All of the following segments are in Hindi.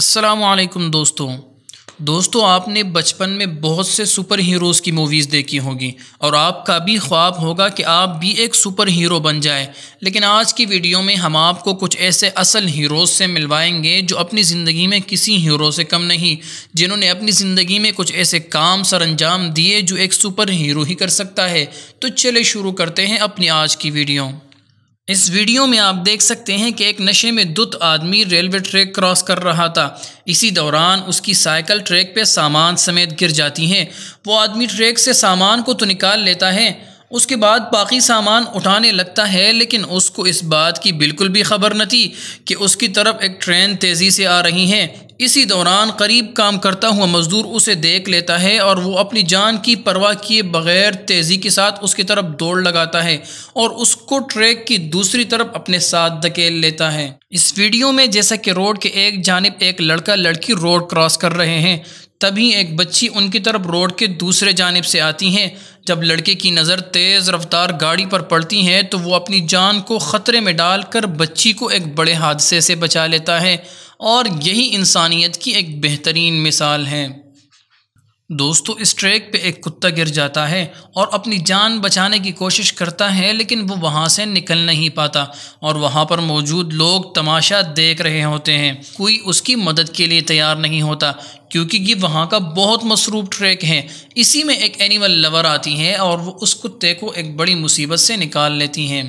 असलकम दोस्तों दोस्तों आपने बचपन में बहुत से सुपर हीरोज़ की मूवीज़ देखी होगी और आपका भी ख्वाब होगा कि आप भी एक सुपर हीरो बन जाए लेकिन आज की वीडियो में हम आपको कुछ ऐसे असल हीरोज़ से मिलवाएंगे जो अपनी ज़िंदगी में किसी हीरो से कम नहीं जिन्होंने अपनी ज़िंदगी में कुछ ऐसे काम सर अंजाम दिए जो एक सुपर हीरो ही कर सकता है तो चले शुरू करते हैं अपनी आज की वीडियो इस वीडियो में आप देख सकते हैं कि एक नशे में दुत आदमी रेलवे ट्रैक क्रॉस कर रहा था इसी दौरान उसकी साइकिल ट्रैक पे सामान समेत गिर जाती है वो आदमी ट्रैक से सामान को तो निकाल लेता है उसके बाद बाकी सामान उठाने लगता है लेकिन उसको इस बात की बिल्कुल भी खबर न थी कि उसकी तरफ एक ट्रेन तेज़ी से आ रही है इसी दौरान करीब काम करता हुआ मज़दूर उसे देख लेता है और वो अपनी जान की परवाह किए बगैर तेज़ी के साथ उसकी तरफ दौड़ लगाता है और उसको ट्रैक की दूसरी तरफ अपने साथ धकेल लेता है इस वीडियो में जैसा कि रोड के एक जानब एक लड़का लड़की रोड क्रॉस कर रहे हैं तभी एक बच्ची उनकी तरफ रोड के दूसरे जानब से आती हैं जब लड़के की नज़र तेज़ रफ्तार गाड़ी पर पड़ती है तो वो अपनी जान को ख़तरे में डालकर बच्ची को एक बड़े हादसे से बचा लेता है और यही इंसानियत की एक बेहतरीन मिसाल है दोस्तों इस ट्रैक पे एक कुत्ता गिर जाता है और अपनी जान बचाने की कोशिश करता है लेकिन वो वहाँ से निकल नहीं पाता और वहाँ पर मौजूद लोग तमाशा देख रहे होते हैं कोई उसकी मदद के लिए तैयार नहीं होता क्योंकि ये वहाँ का बहुत मसरूफ ट्रैक है इसी में एक एनिमल लवर आती है और वो उस कुत्ते को एक बड़ी मुसीबत से निकाल लेती हैं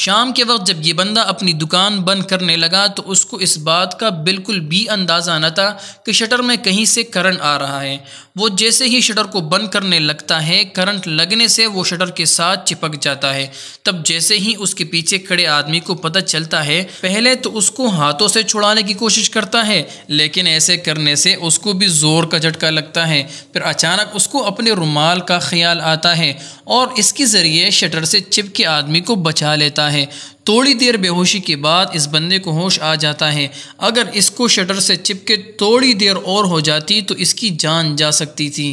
शाम के वक्त जब ये बंदा अपनी दुकान बंद करने लगा तो उसको इस बात का बिल्कुल भी अंदाज़ा न था कि शटर में कहीं से करंट आ रहा है वो जैसे ही शटर को बंद करने लगता है करंट लगने से वो शटर के साथ चिपक जाता है तब जैसे ही उसके पीछे खड़े आदमी को पता चलता है पहले तो उसको हाथों से छुड़ाने की कोशिश करता है लेकिन ऐसे करने से उसको भी ज़ोर का झटका लगता है फिर अचानक उसको अपने रुमाल का ख्याल आता है और इसके ज़रिए शटर से चिपके आदमी को बचा लेता जाता है थोड़ी देर बेहोशी के बाद इस बंदे को होश आ जाता है अगर इसको शटर से चिपके थोड़ी देर और हो जाती तो इसकी जान जा सकती थी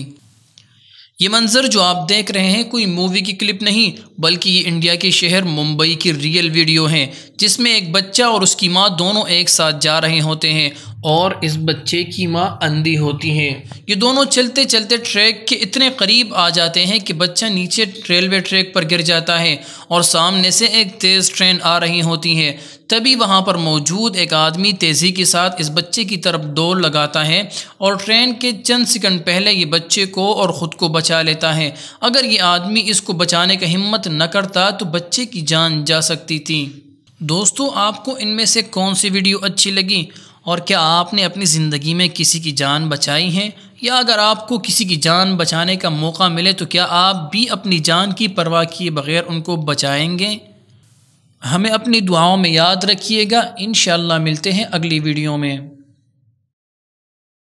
ये मंज़र जो आप देख रहे हैं कोई मूवी की क्लिप नहीं बल्कि ये इंडिया के शहर मुंबई की रियल वीडियो है जिसमें एक बच्चा और उसकी माँ दोनों एक साथ जा रहे होते हैं और इस बच्चे की माँ अंधी होती हैं ये दोनों चलते चलते ट्रैक के इतने करीब आ जाते हैं कि बच्चा नीचे रेलवे ट्रैक पर गिर जाता है और सामने से एक तेज़ ट्रेन आ रही होती है तभी वहाँ पर मौजूद एक आदमी तेज़ी के साथ इस बच्चे की तरफ दौड़ लगाता है और ट्रेन के चंद सेकंड पहले ये बच्चे को और ख़ुद को बचा लेता है अगर ये आदमी इसको बचाने का हिम्मत न करता तो बच्चे की जान जा सकती थी दोस्तों आपको इनमें से कौन सी वीडियो अच्छी लगी और क्या आपने अपनी ज़िंदगी में किसी की जान बचाई है या अगर आपको किसी की जान बचाने का मौका मिले तो क्या आप भी अपनी जान की परवाह किए बगैर उनको बचाएंगे हमें अपनी दुआओं में याद रखिएगा इन मिलते हैं अगली वीडियो में